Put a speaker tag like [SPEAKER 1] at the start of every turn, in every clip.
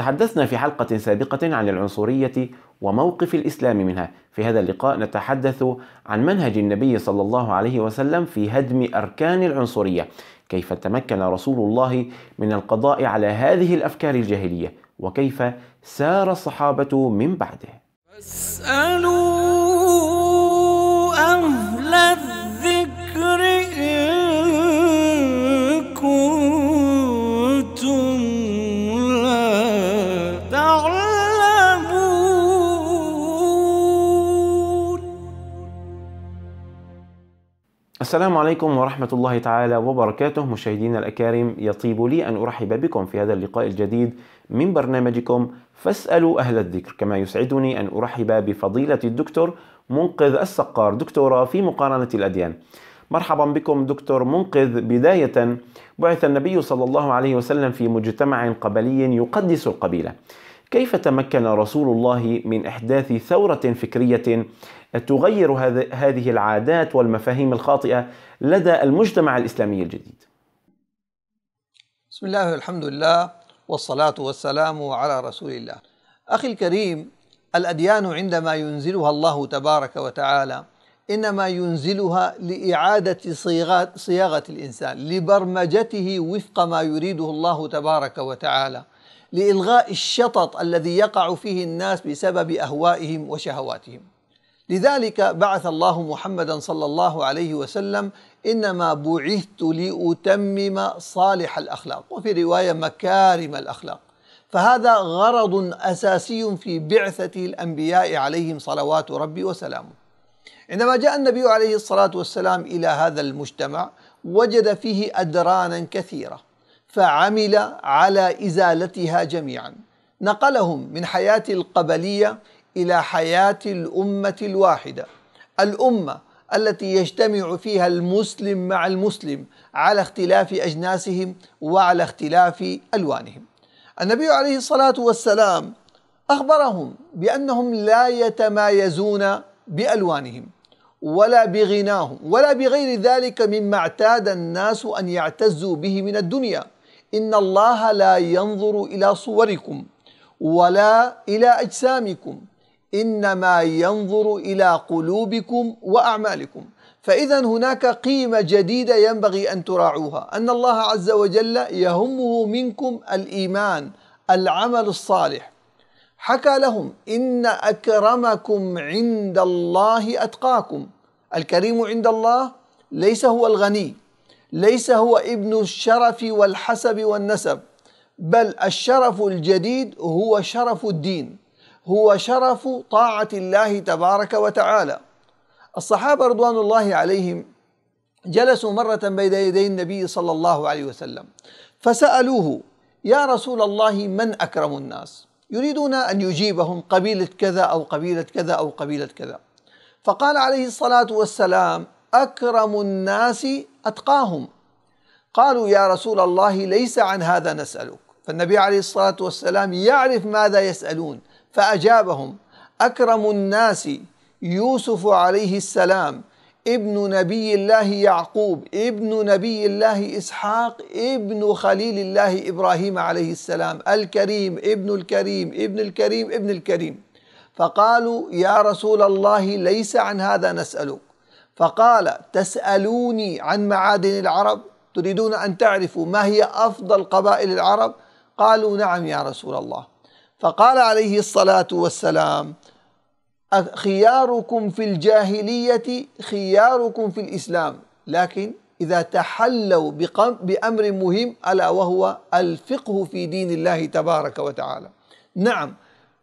[SPEAKER 1] تحدثنا في حلقة سابقة عن العنصرية وموقف الإسلام منها، في هذا اللقاء نتحدث عن منهج النبي صلى الله عليه وسلم في هدم أركان العنصرية، كيف تمكن رسول الله من القضاء على هذه الأفكار الجاهلية، وكيف سار الصحابة من بعده.
[SPEAKER 2] اسألوا
[SPEAKER 1] السلام عليكم ورحمة الله تعالى وبركاته مشاهدينا الأكارم يطيب لي أن أرحب بكم في هذا اللقاء الجديد من برنامجكم فاسألوا أهل الذكر كما يسعدني أن أرحب بفضيلة الدكتور منقذ السقار دكتورة في مقارنة الأديان مرحبا بكم دكتور منقذ بداية بعث النبي صلى الله عليه وسلم في مجتمع قبلي يقدس القبيلة كيف تمكن رسول الله من إحداث ثورة فكرية تغير هذه العادات والمفاهيم الخاطئة لدى المجتمع الإسلامي الجديد
[SPEAKER 2] بسم الله والحمد لله والصلاة والسلام على رسول الله أخي الكريم الأديان عندما ينزلها الله تبارك وتعالى إنما ينزلها لإعادة صياغة الإنسان لبرمجته وفق ما يريده الله تبارك وتعالى لإلغاء الشطط الذي يقع فيه الناس بسبب أهوائهم وشهواتهم لذلك بعث الله محمدا صلى الله عليه وسلم انما بعثت لاتمم صالح الاخلاق وفي روايه مكارم الاخلاق فهذا غرض اساسي في بعثه الانبياء عليهم صلوات ربي وسلامه عندما جاء النبي عليه الصلاه والسلام الى هذا المجتمع وجد فيه ادرانا كثيره فعمل على إزالتها جميعا نقلهم من حياة القبلية إلى حياة الأمة الواحدة الأمة التي يجتمع فيها المسلم مع المسلم على اختلاف أجناسهم وعلى اختلاف ألوانهم النبي عليه الصلاة والسلام أخبرهم بأنهم لا يتمايزون بألوانهم ولا بغناهم ولا بغير ذلك مما اعتاد الناس أن يعتزوا به من الدنيا إن الله لا ينظر إلى صوركم ولا إلى أجسامكم إنما ينظر إلى قلوبكم وأعمالكم فإذا هناك قيمة جديدة ينبغي أن تراعوها أن الله عز وجل يهمه منكم الإيمان العمل الصالح حكى لهم إن أكرمكم عند الله أتقاكم الكريم عند الله ليس هو الغني ليس هو ابن الشرف والحسب والنسب بل الشرف الجديد هو شرف الدين هو شرف طاعة الله تبارك وتعالى الصحابة رضوان الله عليهم جلسوا مرة بين يدي النبي صلى الله عليه وسلم فسألوه يا رسول الله من أكرم الناس يريدون أن يجيبهم قبيلة كذا أو قبيلة كذا أو قبيلة كذا فقال عليه الصلاة والسلام أكرم الناس أتقاهم قالوا يا رسول الله ليس عن هذا نسألك فالنبي عليه الصلاة والسلام يعرف ماذا يسألون فأجابهم أكرم الناس يوسف عليه السلام ابن نبي الله يعقوب ابن نبي الله إسحاق ابن خليل الله إبراهيم عليه السلام الكريم ابن الكريم ابن الكريم ابن الكريم فقالوا يا رسول الله ليس عن هذا نسألك فقال تسألوني عن معادن العرب تريدون أن تعرفوا ما هي أفضل قبائل العرب قالوا نعم يا رسول الله فقال عليه الصلاة والسلام خياركم في الجاهلية خياركم في الإسلام لكن إذا تحلوا بأمر مهم ألا وهو الفقه في دين الله تبارك وتعالى نعم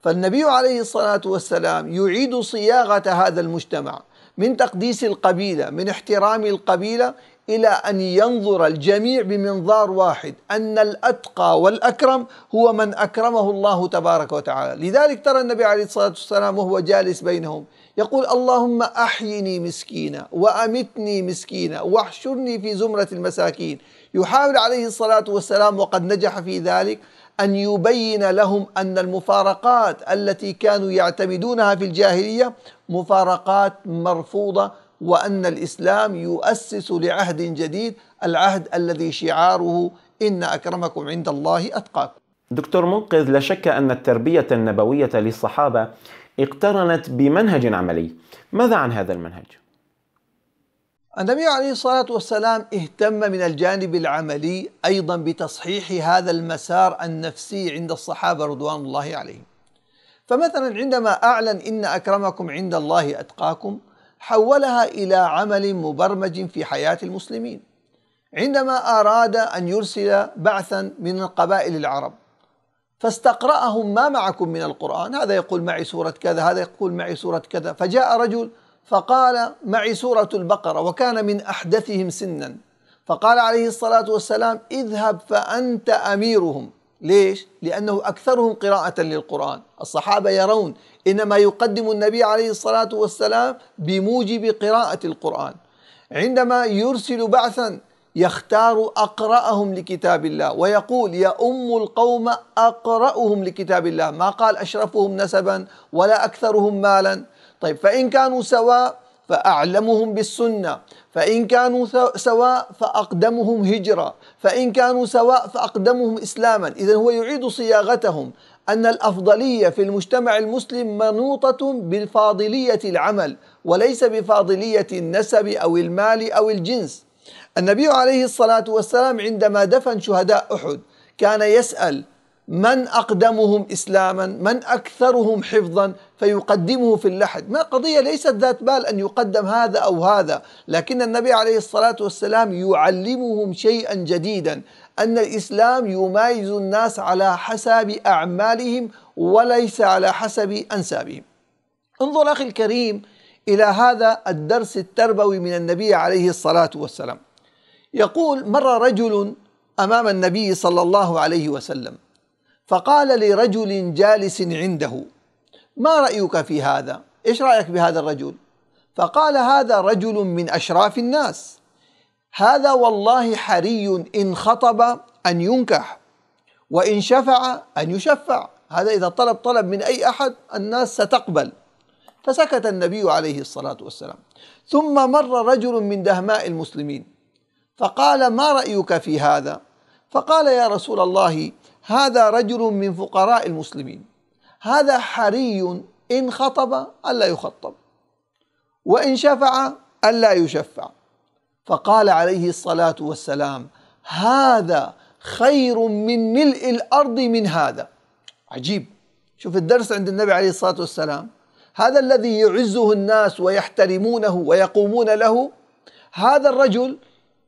[SPEAKER 2] فالنبي عليه الصلاة والسلام يعيد صياغة هذا المجتمع من تقديس القبيلة من احترام القبيلة إلى أن ينظر الجميع بمنظار واحد أن الأتقى والأكرم هو من أكرمه الله تبارك وتعالى لذلك ترى النبي عليه الصلاة والسلام وهو جالس بينهم يقول اللهم أحيني مسكينا وأمتني مسكينا واحشرني في زمرة المساكين يحاول عليه الصلاة والسلام وقد نجح في ذلك أن يبين لهم أن المفارقات التي كانوا يعتمدونها في الجاهلية مفارقات مرفوضة وأن الإسلام يؤسس لعهد جديد العهد الذي شعاره إن أكرمكم عند الله أتقاكم
[SPEAKER 1] دكتور منقذ لا شك أن التربية النبوية للصحابة اقترنت بمنهج عملي ماذا عن هذا المنهج؟
[SPEAKER 2] النبي عليه الصلاة والسلام اهتم من الجانب العملي أيضا بتصحيح هذا المسار النفسي عند الصحابة رضوان الله عليهم فمثلا عندما أعلن إن أكرمكم عند الله أتقاكم حولها إلى عمل مبرمج في حياة المسلمين عندما أراد أن يرسل بعثا من قبائل العرب فاستقرأهم ما معكم من القرآن هذا يقول معي سورة كذا هذا يقول معي سورة كذا فجاء رجل فقال معي سورة البقرة وكان من أحدثهم سنا فقال عليه الصلاة والسلام اذهب فأنت أميرهم ليش؟ لأنه أكثرهم قراءة للقرآن الصحابة يرون إنما يقدم النبي عليه الصلاة والسلام بموجب قراءة القرآن عندما يرسل بعثا يختار أقرأهم لكتاب الله ويقول يا أم القوم أقرأهم لكتاب الله ما قال أشرفهم نسبا ولا أكثرهم مالا طيب فإن كانوا سواء فأعلمهم بالسنة فإن كانوا سواء فأقدمهم هجرة فإن كانوا سواء فأقدمهم إسلاما إذا هو يعيد صياغتهم أن الأفضلية في المجتمع المسلم منوطة بالفاضلية العمل وليس بفاضلية النسب أو المال أو الجنس النبي عليه الصلاة والسلام عندما دفن شهداء أحد كان يسأل من أقدمهم إسلاما من أكثرهم حفظا فيقدمه في اللحد ما قضية ليست ذات بال أن يقدم هذا أو هذا لكن النبي عليه الصلاة والسلام يعلمهم شيئا جديدا أن الإسلام يمايز الناس على حسب أعمالهم وليس على حسب أنسابهم انظر أخي الكريم إلى هذا الدرس التربوي من النبي عليه الصلاة والسلام يقول مر رجل أمام النبي صلى الله عليه وسلم فقال لرجل جالس عنده ما رأيك في هذا إيش رأيك بهذا الرجل فقال هذا رجل من أشراف الناس هذا والله حري إن خطب أن ينكح وإن شفع أن يشفع هذا إذا طلب طلب من أي أحد الناس ستقبل فسكت النبي عليه الصلاة والسلام ثم مر رجل من دهماء المسلمين فقال ما رأيك في هذا فقال يا رسول الله هذا رجل من فقراء المسلمين هذا حري إن خطب ألا يخطب وإن شفع ألا يشفع فقال عليه الصلاة والسلام هذا خير من ملء الأرض من هذا عجيب شوف الدرس عند النبي عليه الصلاة والسلام هذا الذي يعزه الناس ويحترمونه ويقومون له هذا الرجل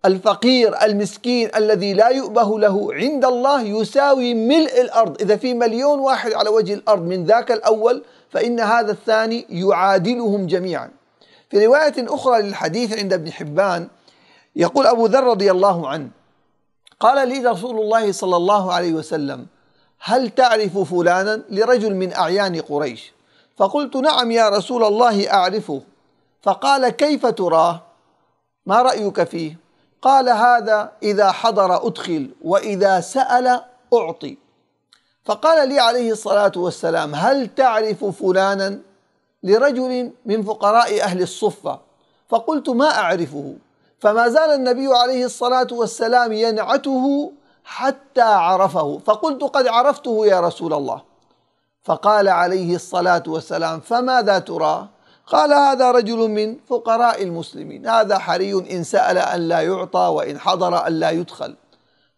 [SPEAKER 2] الفقير المسكين الذي لا يؤبه له عند الله يساوي ملء الأرض إذا في مليون واحد على وجه الأرض من ذاك الأول فإن هذا الثاني يعادلهم جميعا في رواية أخرى للحديث عند ابن حبان يقول أبو ذر رضي الله عنه قال لي رسول الله صلى الله عليه وسلم هل تعرف فلانا لرجل من أعيان قريش فقلت نعم يا رسول الله أعرفه فقال كيف تراه ما رأيك فيه قال هذا إذا حضر أدخل وإذا سأل أعطي فقال لي عليه الصلاة والسلام هل تعرف فلانا لرجل من فقراء أهل الصفة فقلت ما أعرفه فما زال النبي عليه الصلاة والسلام ينعته حتى عرفه فقلت قد عرفته يا رسول الله فقال عليه الصلاة والسلام فماذا ترى قال هذا رجل من فقراء المسلمين هذا حري إن سأل أن لا يعطى وإن حضر أن لا يدخل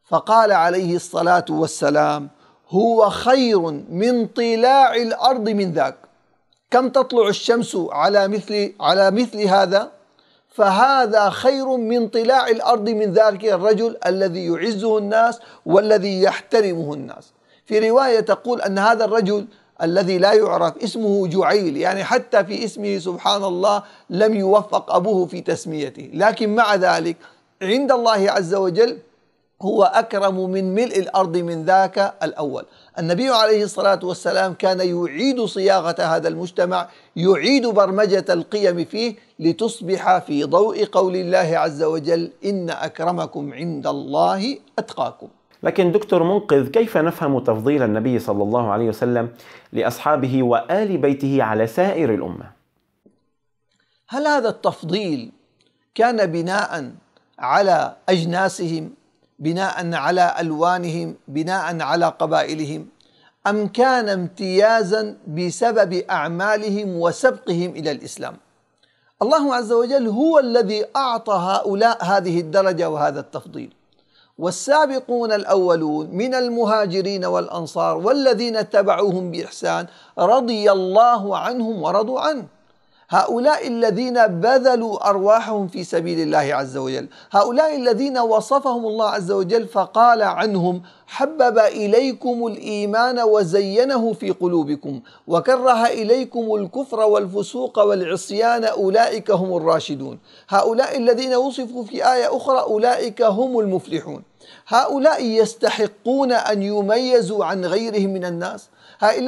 [SPEAKER 2] فقال عليه الصلاة والسلام هو خير من طلاع الأرض من ذاك كم تطلع الشمس على مثل على مثل هذا فهذا خير من طلاع الأرض من ذاك الرجل الذي يعزه الناس والذي يحترمه الناس في رواية تقول أن هذا الرجل الذي لا يعرف اسمه جعيل يعني حتى في اسمه سبحان الله لم يوفق أبوه في تسميته لكن مع ذلك عند الله عز وجل هو أكرم من ملء الأرض من ذاك الأول النبي عليه الصلاة والسلام كان يعيد صياغة هذا المجتمع يعيد برمجة القيم فيه لتصبح في ضوء قول الله عز وجل إن أكرمكم عند الله أتقاكم
[SPEAKER 1] لكن دكتور منقذ كيف نفهم تفضيل النبي صلى الله عليه وسلم لاصحابه وال بيته على سائر الامه؟
[SPEAKER 2] هل هذا التفضيل كان بناء على اجناسهم بناء على الوانهم بناء على قبائلهم ام كان امتيازا بسبب اعمالهم وسبقهم الى الاسلام الله عز وجل هو الذي اعطى هؤلاء هذه الدرجه وهذا التفضيل والسابقون الاولون من المهاجرين والانصار والذين اتبعوهم باحسان رضي الله عنهم ورضوا عنه هؤلاء الذين بذلوا أرواحهم في سبيل الله عز وجل هؤلاء الذين وصفهم الله عز وجل فقال عنهم حبب إليكم الإيمان وزينه في قلوبكم وكره إليكم الكفر والفسوق والعصيان أولئك هم الراشدون هؤلاء الذين وصفوا في آية أخرى أولئك هم المفلحون هؤلاء يستحقون أن يميزوا عن غيرهم من الناس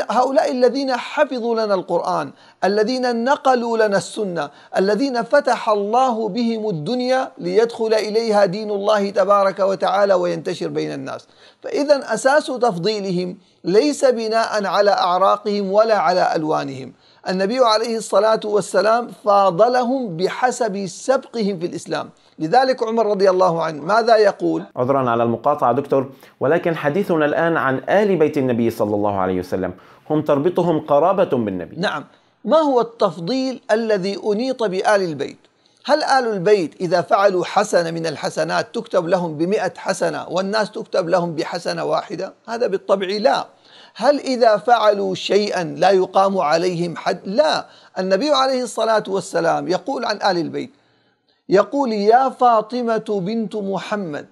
[SPEAKER 2] هؤلاء الذين حفظوا لنا القرآن الذين نقلوا لنا السنة الذين فتح الله بهم الدنيا ليدخل إليها دين الله تبارك وتعالى وينتشر بين الناس فإذا أساس تفضيلهم ليس بناء على أعراقهم ولا على ألوانهم النبي عليه الصلاة والسلام فاضلهم بحسب سبقهم في الإسلام لذلك عمر رضي الله عنه ماذا
[SPEAKER 1] يقول عذرا على المقاطعة دكتور ولكن حديثنا الآن عن آل بيت النبي صلى الله عليه
[SPEAKER 2] وسلم هم تربطهم قرابة بالنبي نعم ما هو التفضيل الذي أنيط بآل البيت هل آل البيت إذا فعلوا حسنة من الحسنات تكتب لهم بمئة حسنة والناس تكتب لهم بحسنة واحدة هذا بالطبع لا هل إذا فعلوا شيئا لا يقام عليهم حد لا النبي عليه الصلاة والسلام يقول عن آل البيت يقول يا فاطمة بنت محمد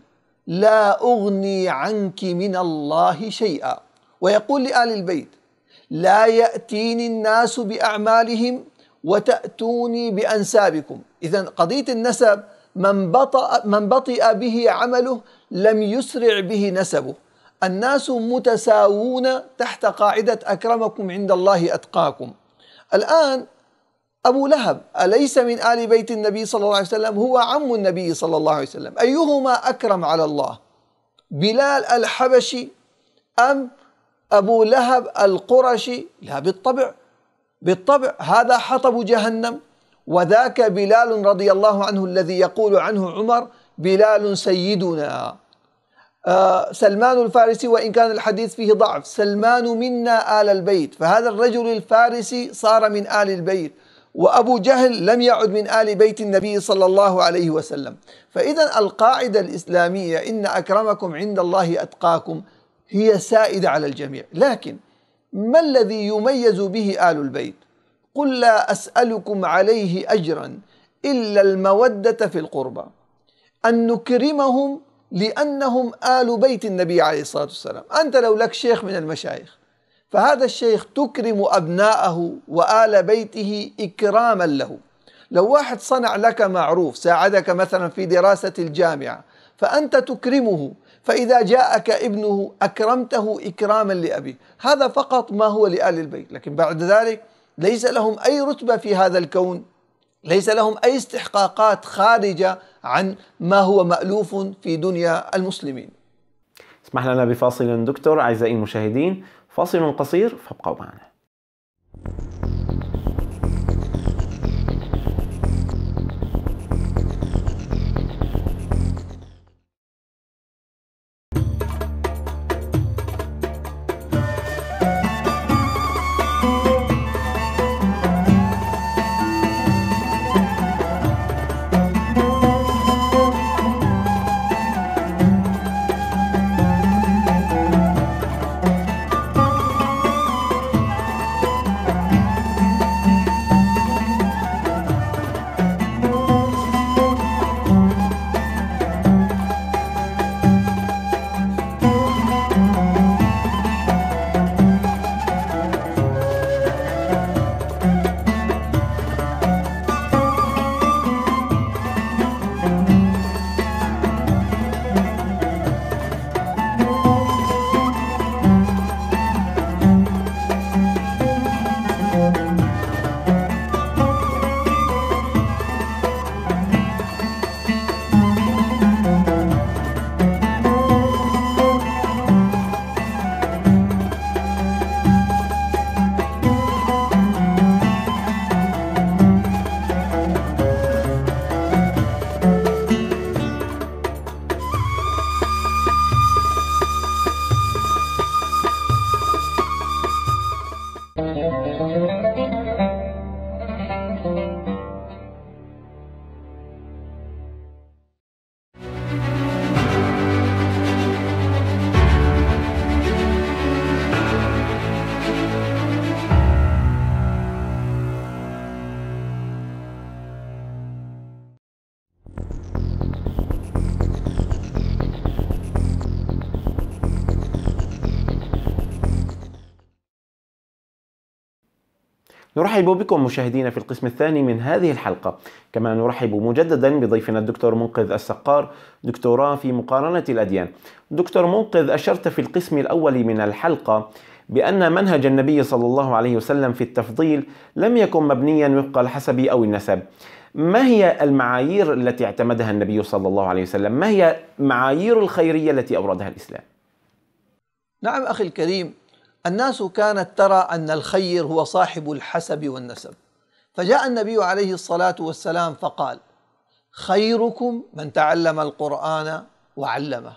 [SPEAKER 2] لا أغني عنك من الله شيئا ويقول لآل البيت لا يأتيني الناس بأعمالهم وتأتوني بأنسابكم إذا قضية النسب من بطأ, من بطئ به عمله لم يسرع به نسبه الناس متساوون تحت قاعدة أكرمكم عند الله أتقاكم الآن أبو لهب أليس من آل بيت النبي صلى الله عليه وسلم هو عم النبي صلى الله عليه وسلم أيهما أكرم على الله بلال الحبشي أم أبو لهب القرشي لا بالطبع بالطبع هذا حطب جهنم وذاك بلال رضي الله عنه الذي يقول عنه عمر بلال سيدنا آه سلمان الفارسي وإن كان الحديث فيه ضعف سلمان منا آل البيت فهذا الرجل الفارسي صار من آل البيت وأبو جهل لم يعد من آل بيت النبي صلى الله عليه وسلم فإذا القاعدة الإسلامية إن أكرمكم عند الله أتقاكم هي سائدة على الجميع لكن ما الذي يميز به آل البيت قل لا أسألكم عليه أجرا إلا المودة في القربى أن نكرمهم لأنهم آل بيت النبي عليه الصلاة والسلام أنت لو لك شيخ من المشايخ فهذا الشيخ تكرم أبناءه وآل بيته إكراما له لو واحد صنع لك معروف ساعدك مثلا في دراسة الجامعة فأنت تكرمه فإذا جاءك ابنه أكرمته إكراما لأبيه هذا فقط ما هو لآل البيت لكن بعد ذلك ليس لهم أي رتبة في هذا الكون ليس لهم أي استحقاقات خارجة عن ما هو مألوف في دنيا المسلمين
[SPEAKER 1] اسمح لنا بفاصل دكتور أعزائي المشاهدين فاصل قصير فابقوا معنا نرحب بكم مشاهدينا في القسم الثاني من هذه الحلقة كما نرحب مجددا بضيفنا الدكتور منقذ السقار دكتوراه في مقارنة الأديان دكتور منقذ أشرت في القسم الأول من الحلقة بأن منهج النبي صلى الله عليه وسلم في التفضيل لم يكن مبنيا وفق الحسب أو النسب ما هي المعايير التي اعتمدها النبي صلى الله عليه وسلم ما هي معايير الخيرية التي أوردها الإسلام
[SPEAKER 2] نعم أخي الكريم الناس كانت ترى أن الخير هو صاحب الحسب والنسب فجاء النبي عليه الصلاة والسلام فقال خيركم من تعلم القرآن وعلمه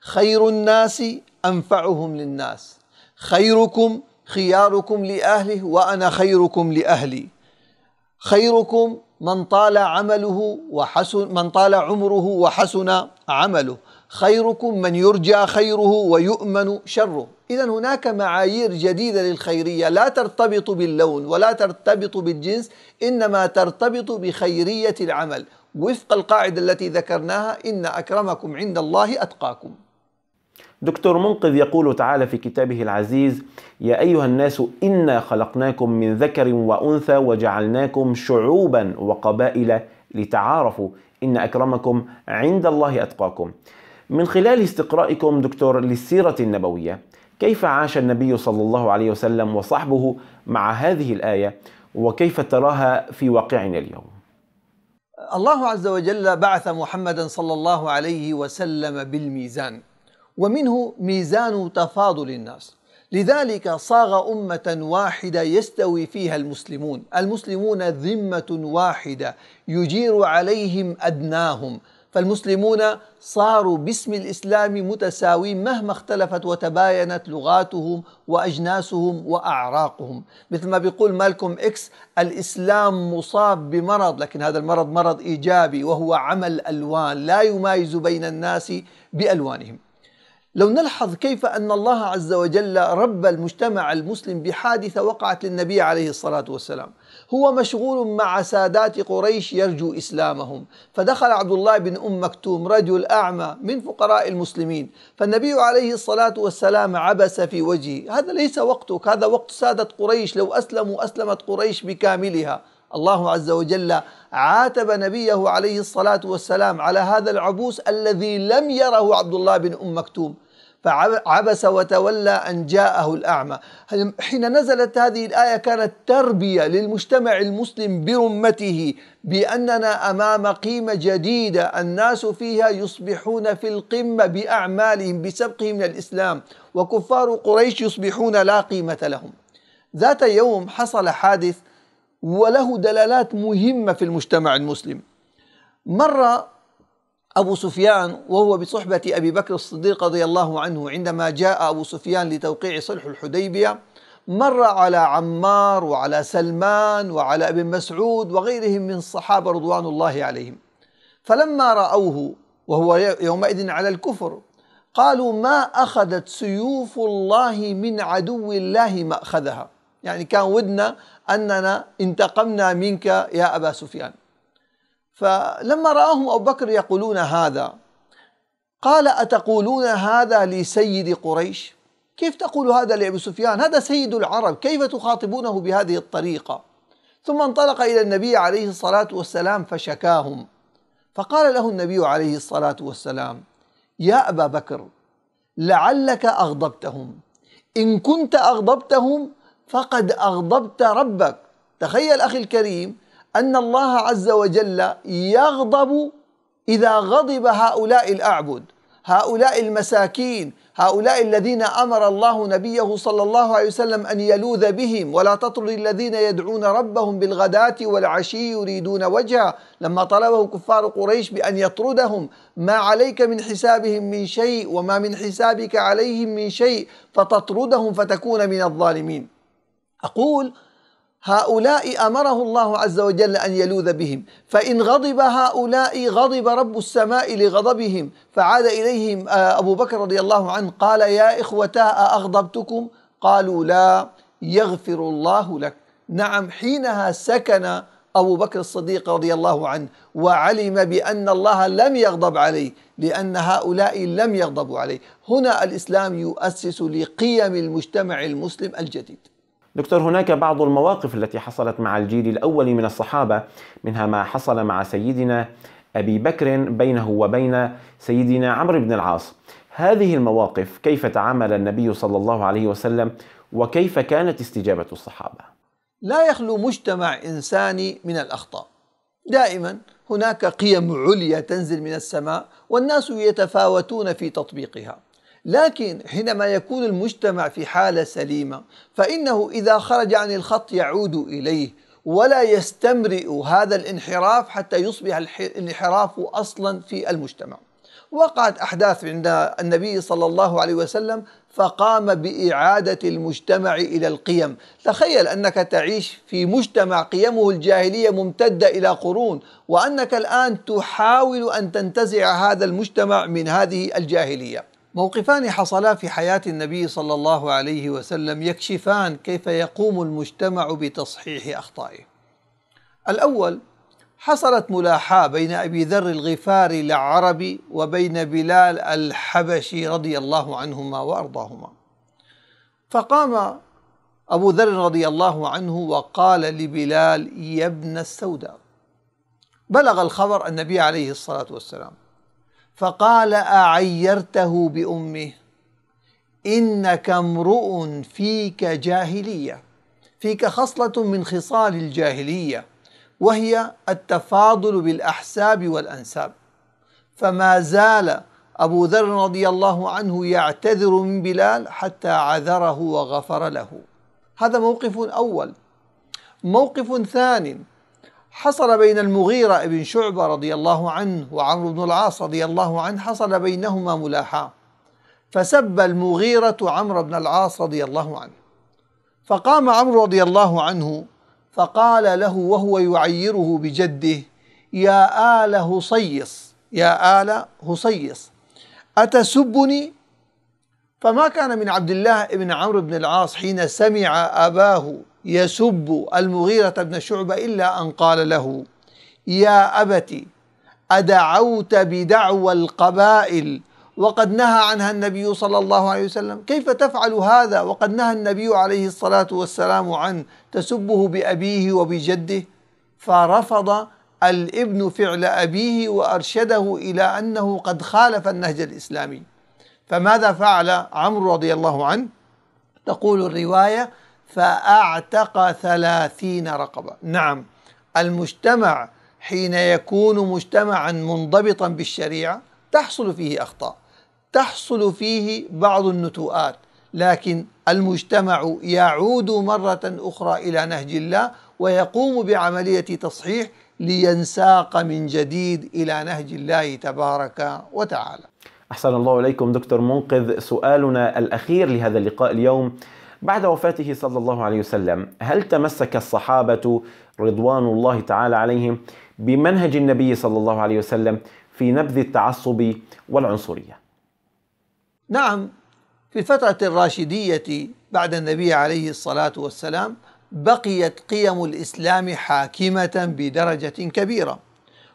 [SPEAKER 2] خير الناس أنفعهم للناس خيركم خياركم لأهله وأنا خيركم لأهلي خيركم من طال عمله وحسن من طال عمره وحسن عمله خيركم من يرجى خيره ويؤمن شره إذا هناك معايير جديدة للخيرية لا ترتبط باللون ولا ترتبط بالجنس إنما ترتبط بخيرية العمل وفق القاعدة التي ذكرناها إن أكرمكم عند الله أتقاكم
[SPEAKER 1] دكتور منقذ يقول تعالى في كتابه العزيز يا أيها الناس إنا خلقناكم من ذكر وأنثى وجعلناكم شعوبا وقبائل لتعارفوا إن أكرمكم عند الله أتقاكم من خلال استقرائكم دكتور للسيرة النبوية كيف عاش النبي صلى الله عليه وسلم وصحبه مع هذه الآية وكيف تراها في واقعنا اليوم
[SPEAKER 2] الله عز وجل بعث محمدا صلى الله عليه وسلم بالميزان ومنه ميزان تفاضل الناس لذلك صاغ أمة واحدة يستوي فيها المسلمون المسلمون ذمة واحدة يجير عليهم أدناهم فالمسلمون صاروا باسم الاسلام متساوين مهما اختلفت وتباينت لغاتهم واجناسهم واعراقهم، مثل ما بيقول مالكوم اكس الاسلام مصاب بمرض لكن هذا المرض مرض ايجابي وهو عمل الوان لا يمايز بين الناس بالوانهم. لو نلحظ كيف ان الله عز وجل رب المجتمع المسلم بحادثه وقعت للنبي عليه الصلاه والسلام، هو مشغول مع سادات قريش يرجو إسلامهم فدخل عبد الله بن أم مكتوم رجل أعمى من فقراء المسلمين فالنبي عليه الصلاة والسلام عبس في وجهه هذا ليس وقتك هذا وقت سادة قريش لو أسلموا أسلمت قريش بكاملها الله عز وجل عاتب نبيه عليه الصلاة والسلام على هذا العبوس الذي لم يره عبد الله بن أم مكتوم فعبس وتولى أن جاءه الأعمى حين نزلت هذه الآية كانت تربية للمجتمع المسلم برمته بأننا أمام قيمة جديدة الناس فيها يصبحون في القمة بأعمالهم بسبقهم للإسلام الإسلام وكفار قريش يصبحون لا قيمة لهم ذات يوم حصل حادث وله دلالات مهمة في المجتمع المسلم مرة أبو سفيان وهو بصحبة أبي بكر الصديق رضي الله عنه عندما جاء أبو سفيان لتوقيع صلح الحديبية مر على عمار وعلى سلمان وعلى ابن مسعود وغيرهم من الصحابة رضوان الله عليهم فلما رأوه وهو يومئذ على الكفر قالوا ما أخذت سيوف الله من عدو الله ما أخذها يعني كان ودنا أننا انتقمنا منك يا أبا سفيان فلما رآهم أبو بكر يقولون هذا قال أتقولون هذا لسيد قريش كيف تقول هذا لأبي سفيان هذا سيد العرب كيف تخاطبونه بهذه الطريقة ثم انطلق إلى النبي عليه الصلاة والسلام فشكاهم فقال له النبي عليه الصلاة والسلام يا أبا بكر لعلك أغضبتهم إن كنت أغضبتهم فقد أغضبت ربك تخيل أخي الكريم أن الله عز وجل يغضب إذا غضب هؤلاء الأعبد هؤلاء المساكين هؤلاء الذين أمر الله نبيه صلى الله عليه وسلم أن يلوذ بهم ولا تطرد الذين يدعون ربهم بالغداة والعشي يريدون وجهه لما طلبه كفار قريش بأن يطردهم ما عليك من حسابهم من شيء وما من حسابك عليهم من شيء فتطردهم فتكون من الظالمين أقول هؤلاء امره الله عز وجل ان يلوذ بهم فان غضب هؤلاء غضب رب السماء لغضبهم فعاد اليهم آه، ابو بكر رضي الله عنه قال يا اخوتاه اغضبتكم قالوا لا يغفر الله لك نعم حينها سكن ابو بكر الصديق رضي الله عنه وعلم بان الله لم يغضب عليه لان هؤلاء لم يغضبوا عليه هنا الاسلام يؤسس لقيم المجتمع المسلم الجديد
[SPEAKER 1] دكتور هناك بعض المواقف التي حصلت مع الجيل الأول من الصحابة منها ما حصل مع سيدنا أبي بكر بينه وبين سيدنا عمرو بن العاص هذه المواقف كيف تعامل النبي صلى الله عليه وسلم وكيف كانت استجابة الصحابة
[SPEAKER 2] لا يخلو مجتمع إنساني من الأخطاء دائما هناك قيم عليا تنزل من السماء والناس يتفاوتون في تطبيقها لكن حينما يكون المجتمع في حالة سليمة فإنه إذا خرج عن الخط يعود إليه ولا يستمرئ هذا الانحراف حتى يصبح الانحراف أصلا في المجتمع وقعت أحداث عند النبي صلى الله عليه وسلم فقام بإعادة المجتمع إلى القيم تخيل أنك تعيش في مجتمع قيمه الجاهلية ممتدة إلى قرون وأنك الآن تحاول أن تنتزع هذا المجتمع من هذه الجاهلية موقفان حصلا في حياة النبي صلى الله عليه وسلم يكشفان كيف يقوم المجتمع بتصحيح أخطائه. الأول حصلت ملاحاة بين أبي ذر الغفاري العربي وبين بلال الحبشي رضي الله عنهما وأرضاهما. فقام أبو ذر رضي الله عنه وقال لبلال يا ابن السوداء. بلغ الخبر النبي عليه الصلاة والسلام فقال أعيرته بأمه إنك امرؤ فيك جاهلية فيك خصلة من خصال الجاهلية وهي التفاضل بالأحساب والأنساب فما زال أبو ذر رضي الله عنه يعتذر من بلال حتى عذره وغفر له هذا موقف أول موقف ثاني حصل بين المغيرة بن شعبة رضي الله عنه وعمرو بن العاص رضي الله عنه حصل بينهما ملاحاة فسب المغيرة عمرو بن العاص رضي الله عنه فقام عمرو رضي الله عنه فقال له وهو يعيره بجده يا آل هصيص يا آل هصيص أتسبني فما كان من عبد الله بن عمرو بن العاص حين سمع أباه يسب المغيرة بن شعبة إلا أن قال له يا أبت أدعوت بدعوى القبائل وقد نهى عنها النبي صلى الله عليه وسلم كيف تفعل هذا وقد نهى النبي عليه الصلاة والسلام عن تسبه بأبيه وبجده فرفض الابن فعل أبيه وأرشده إلى أنه قد خالف النهج الإسلامي فماذا فعل عمرو رضي الله عنه تقول الرواية فأعتق ثلاثين رقبة نعم المجتمع حين يكون مجتمعا منضبطا بالشريعة تحصل فيه أخطاء تحصل فيه بعض النتوءات لكن المجتمع يعود مرة أخرى إلى نهج الله ويقوم بعملية تصحيح لينساق من جديد إلى نهج الله تبارك وتعالى
[SPEAKER 1] أحسن الله إليكم دكتور منقذ سؤالنا الأخير لهذا اللقاء اليوم بعد وفاته صلى الله عليه وسلم هل تمسك الصحابة رضوان الله تعالى عليهم بمنهج النبي صلى الله عليه وسلم في نبذ التعصب والعنصرية
[SPEAKER 2] نعم في الفترة الراشدية بعد النبي عليه الصلاة والسلام بقيت قيم الإسلام حاكمة بدرجة كبيرة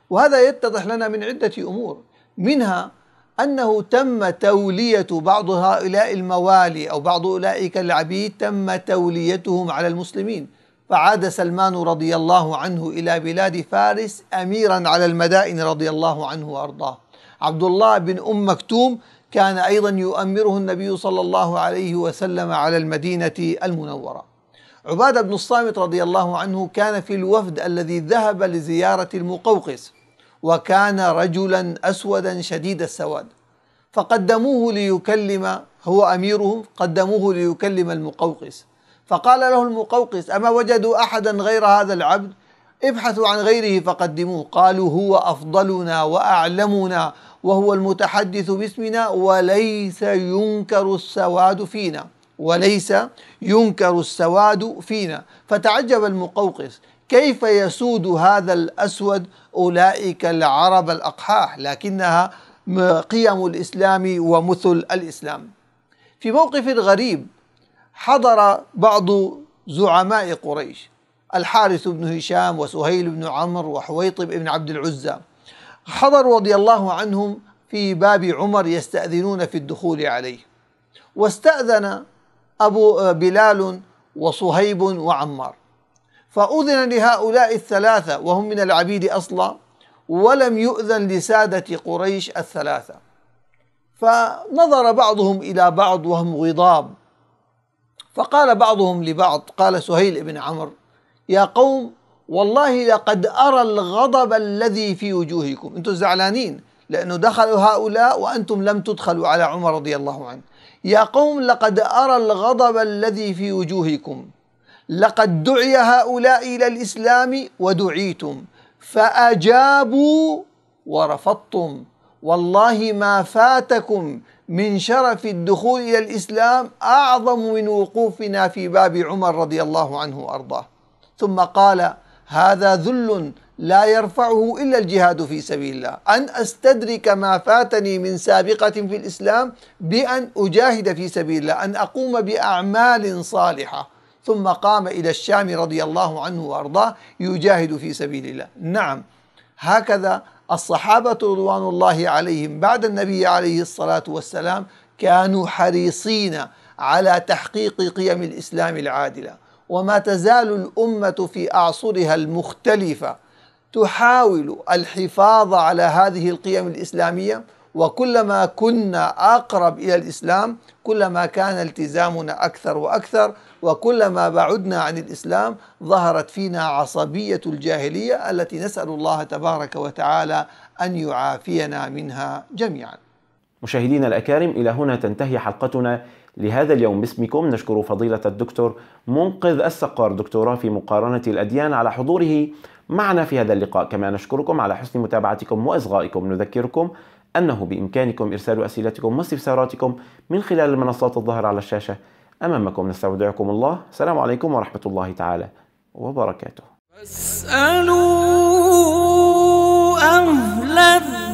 [SPEAKER 2] وهذا يتضح لنا من عدة أمور منها أنه تم تولية بعض هؤلاء الموالي أو بعض أولئك العبيد تم توليتهم على المسلمين فعاد سلمان رضي الله عنه إلى بلاد فارس أميرا على المدائن رضي الله عنه وأرضاه عبد الله بن أم مكتوم كان أيضا يؤمره النبي صلى الله عليه وسلم على المدينة المنورة عبادة بن الصامت رضي الله عنه كان في الوفد الذي ذهب لزيارة المقوقس وكان رجلا أسودا شديد السواد فقدموه ليكلم هو أميرهم قدموه ليكلم المقوقس فقال له المقوقس أما وجدوا أحدا غير هذا العبد ابحثوا عن غيره فقدموه قالوا هو أفضلنا وأعلمنا وهو المتحدث باسمنا وليس ينكر السواد فينا وليس ينكر السواد فينا فتعجب المقوقس كيف يسود هذا الأسود أولئك العرب الأقحاح لكنها قيم الإسلام ومثل الإسلام في موقف غريب حضر بعض زعماء قريش الحارث بن هشام وسهيل بن عمرو وحويطب بن عبد العزى حضروا رضي الله عنهم في باب عمر يستأذنون في الدخول عليه واستأذن أبو آه، بلال وصهيب وعمار فأذن لهؤلاء الثلاثة وهم من العبيد أصلا ولم يؤذن لسادة قريش الثلاثة فنظر بعضهم إلى بعض وهم غضاب فقال بعضهم لبعض قال سهيل بن عمرو يا قوم والله لقد أرى الغضب الذي في وجوهكم أنتم زعلانين لأنه دخلوا هؤلاء وأنتم لم تدخلوا على عمر رضي الله عنه يا قوم لقد أرى الغضب الذي في وجوهكم لقد دعي هؤلاء إلى الإسلام ودعيتم فأجابوا ورفضتم والله ما فاتكم من شرف الدخول إلى الإسلام أعظم من وقوفنا في باب عمر رضي الله عنه وأرضاه ثم قال هذا ذل لا يرفعه إلا الجهاد في سبيل الله أن أستدرك ما فاتني من سابقة في الإسلام بأن أجاهد في سبيل الله أن أقوم بأعمال صالحة ثم قام إلى الشام رضي الله عنه وأرضاه يجاهد في سبيل الله نعم هكذا الصحابة رضوان الله عليهم بعد النبي عليه الصلاة والسلام كانوا حريصين على تحقيق قيم الإسلام العادلة وما تزال الأمة في أعصرها المختلفة تحاول الحفاظ على هذه القيم الإسلامية وكلما كنا أقرب إلى الإسلام كلما كان التزامنا أكثر وأكثر وكلما بعدنا عن الإسلام ظهرت فينا عصبية الجاهلية التي نسأل الله تبارك وتعالى أن يعافينا منها جميعا
[SPEAKER 1] مشاهدينا الأكارم إلى هنا تنتهي حلقتنا لهذا اليوم باسمكم نشكر فضيلة الدكتور منقذ السقار دكتوراه في مقارنة الأديان على حضوره معنا في هذا اللقاء كما نشكركم على حسن متابعتكم وإصغائكم نذكركم أنه بإمكانكم إرسال أسئلتكم واستفساراتكم من خلال المنصات الظاهرة على الشاشة أمامكم نستودعكم الله السلام عليكم ورحمة الله تعالى وبركاته اسألوا
[SPEAKER 2] أهل